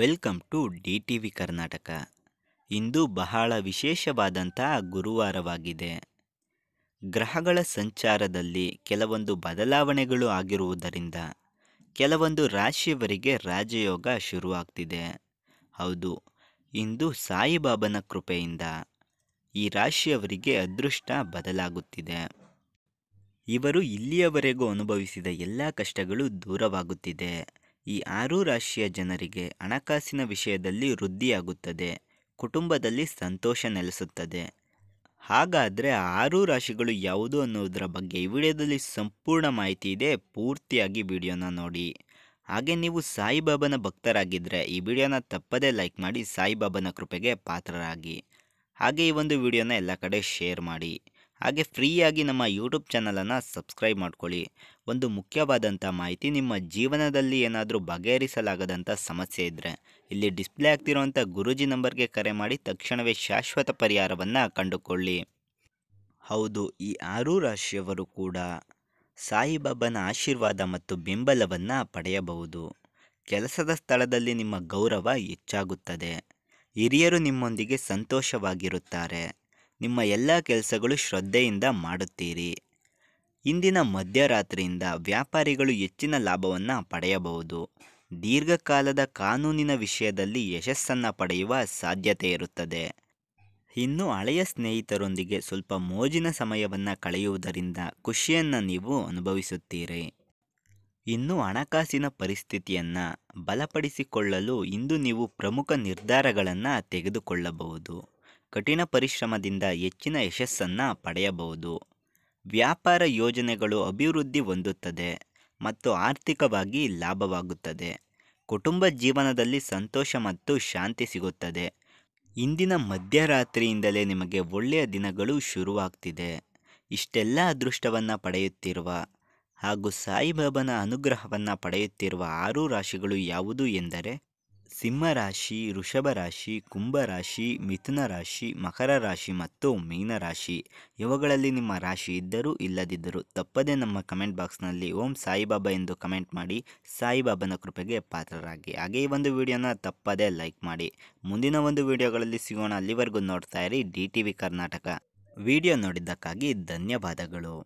welcome to D T V Karnataka ಇಂದು ಬಹಳ ವಿಶೇಷವಾದಂತಹ ಗುರುವಾರವಾಗಿದೆ ಗ್ರಹಗಳ ಸಂಚಾರದಲ್ಲಿ ಕೆಲವೊಂದು ಬದಲಾವಣೆಗಳು ಆಗಿರುವುದರಿಂದ ಕೆಲವೊಂದು ರಾಶಿಯವರಿಗೆ ರಾಜಯೋಗ ಶುರುವಾಗ್ತಿದೆ ಹೌದು ಇಂದು ಸಾಯಿಬಾಬನ ಕೃಪೆಯಿಂದ ಈ ರಾಶಿಯವರಿಗೆ ಅದೃಷ್ಟ ಬದಲಾಗುತ್ತಿದೆ ಇವರು ಇಲ್ಲಿಯವರೆಗೂ ಅನುಭವಿಸಿದ ಎಲ್ಲ ಕಷ್ಟಗಳು ದೂರವಾಗುತ್ತಿದೆ ಈ ಆರು ರಾಶಿಯ ಜನರಿಗೆ ಹಣಕಾಸಿನ ವಿಷಯದಲ್ಲಿ ವೃದ್ಧಿಯಾಗುತ್ತದೆ ಕುಟುಂಬದಲ್ಲಿ ಸಂತೋಷ ನೆಲೆಸುತ್ತದೆ ಹಾಗಾದರೆ ಆರು ರಾಶಿಗಳು ಯಾವುದು ಅನ್ನೋದರ ಬಗ್ಗೆ ಈ ವಿಡಿಯೋದಲ್ಲಿ ಸಂಪೂರ್ಣ ಮಾಹಿತಿ ಇದೆ ಪೂರ್ತಿಯಾಗಿ ವಿಡಿಯೋನ ನೋಡಿ ಹಾಗೆ ನೀವು ಸಾಯಿಬಾಬನ ಭಕ್ತರಾಗಿದ್ದರೆ ಈ ವಿಡಿಯೋನ ತಪ್ಪದೇ ಲೈಕ್ ಮಾಡಿ ಸಾಯಿಬಾಬನ ಕೃಪೆಗೆ ಪಾತ್ರರಾಗಿ ಹಾಗೆ ಈ ಒಂದು ವಿಡಿಯೋನ ಎಲ್ಲ ಕಡೆ ಶೇರ್ ಮಾಡಿ ಹಾಗೆ ಫ್ರೀಯಾಗಿ ನಮ್ಮ ಯೂಟ್ಯೂಬ್ ಚಾನಲನ್ನು ಸಬ್ಸ್ಕ್ರೈಬ್ ಮಾಡ್ಕೊಳ್ಳಿ ಒಂದು ಮುಖ್ಯವಾದಂಥ ಮಾಹಿತಿ ನಿಮ್ಮ ಜೀವನದಲ್ಲಿ ಏನಾದರೂ ಬಗೆಹರಿಸಲಾಗದಂಥ ಸಮಸ್ಯೆ ಇದ್ದರೆ ಇಲ್ಲಿ ಡಿಸ್ಪ್ಲೇ ಆಗ್ತಿರುವಂಥ ಗುರುಜಿ ನಂಬರ್ಗೆ ಕರೆ ಮಾಡಿ ತಕ್ಷಣವೇ ಶಾಶ್ವತ ಪರಿಹಾರವನ್ನು ಕಂಡುಕೊಳ್ಳಿ ಹೌದು ಈ ಆರೂ ರಾಶಿಯವರು ಕೂಡ ಸಾಯಿಬಾಬನ ಆಶೀರ್ವಾದ ಮತ್ತು ಬೆಂಬಲವನ್ನು ಪಡೆಯಬಹುದು ಕೆಲಸದ ಸ್ಥಳದಲ್ಲಿ ನಿಮ್ಮ ಗೌರವ ಹೆಚ್ಚಾಗುತ್ತದೆ ಹಿರಿಯರು ನಿಮ್ಮೊಂದಿಗೆ ಸಂತೋಷವಾಗಿರುತ್ತಾರೆ ನಿಮ್ಮ ಎಲ್ಲ ಕೆಲಸಗಳು ಶ್ರದ್ಧೆಯಿಂದ ಮಾಡುತ್ತೀರಿ ಇಂದಿನ ಮಧ್ಯರಾತ್ರಿಯಿಂದ ವ್ಯಾಪಾರಿಗಳು ಹೆಚ್ಚಿನ ಲಾಭವನ್ನು ಪಡೆಯಬಹುದು ದೀರ್ಘಕಾಲದ ಕಾನೂನಿನ ವಿಷಯದಲ್ಲಿ ಯಶಸ್ಸನ್ನು ಪಡೆಯುವ ಸಾಧ್ಯತೆ ಇರುತ್ತದೆ ಇನ್ನು ಹಳೆಯ ಸ್ನೇಹಿತರೊಂದಿಗೆ ಸ್ವಲ್ಪ ಮೋಜಿನ ಸಮಯವನ್ನು ಕಳೆಯುವುದರಿಂದ ಖುಷಿಯನ್ನು ನೀವು ಅನುಭವಿಸುತ್ತೀರಿ ಇನ್ನು ಹಣಕಾಸಿನ ಪರಿಸ್ಥಿತಿಯನ್ನು ಬಲಪಡಿಸಿಕೊಳ್ಳಲು ಇಂದು ನೀವು ಪ್ರಮುಖ ನಿರ್ಧಾರಗಳನ್ನು ತೆಗೆದುಕೊಳ್ಳಬಹುದು ಕಠಿಣ ಪರಿಶ್ರಮದಿಂದ ಹೆಚ್ಚಿನ ಯಶಸ್ಸನ್ನು ಪಡೆಯಬಹುದು ವ್ಯಾಪಾರ ಯೋಜನೆಗಳು ಅಭಿವೃದ್ಧಿ ಹೊಂದುತ್ತದೆ ಮತ್ತು ಆರ್ಥಿಕವಾಗಿ ಲಾಭವಾಗುತ್ತದೆ ಕುಟುಂಬ ಜೀವನದಲ್ಲಿ ಸಂತೋಷ ಮತ್ತು ಶಾಂತಿ ಸಿಗುತ್ತದೆ ಇಂದಿನ ಮಧ್ಯರಾತ್ರಿಯಿಂದಲೇ ನಿಮಗೆ ಒಳ್ಳೆಯ ದಿನಗಳು ಶುರುವಾಗ್ತಿದೆ ಇಷ್ಟೆಲ್ಲ ಅದೃಷ್ಟವನ್ನು ಪಡೆಯುತ್ತಿರುವ ಹಾಗೂ ಸಾಯಿಬಾಬನ ಅನುಗ್ರಹವನ್ನು ಪಡೆಯುತ್ತಿರುವ ಆರು ರಾಶಿಗಳು ಯಾವುದು ಎಂದರೆ ಸಿಂಹರಾಶಿ ಕುಂಭ ಕುಂಭರಾಶಿ ಮಿಥುನ ರಾಶಿ ಮಕರ ರಾಶಿ ಮತ್ತು ಮೀನರಾಶಿ ಇವುಗಳಲ್ಲಿ ನಿಮ್ಮ ರಾಶಿ ಇದ್ದರೂ ಇಲ್ಲದಿದ್ದರೂ ತಪ್ಪದೇ ನಮ್ಮ ಕಮೆಂಟ್ ಬಾಕ್ಸ್ನಲ್ಲಿ ಓಂ ಸಾಯಿಬಾಬಾ ಎಂದು ಕಮೆಂಟ್ ಮಾಡಿ ಸಾಯಿಬಾಬನ ಕೃಪೆಗೆ ಪಾತ್ರರಾಗಿ ಹಾಗೆ ಈ ಒಂದು ವಿಡಿಯೋನ ತಪ್ಪದೇ ಲೈಕ್ ಮಾಡಿ ಮುಂದಿನ ಒಂದು ವಿಡಿಯೋಗಳಲ್ಲಿ ಸಿಗೋಣ ಅಲ್ಲಿವರೆಗೂ ನೋಡ್ತಾ ಇರಿ D T V Karnataka video ನೋಡಿದ್ದಕ್ಕಾಗಿ ಧನ್ಯವಾದಗಳು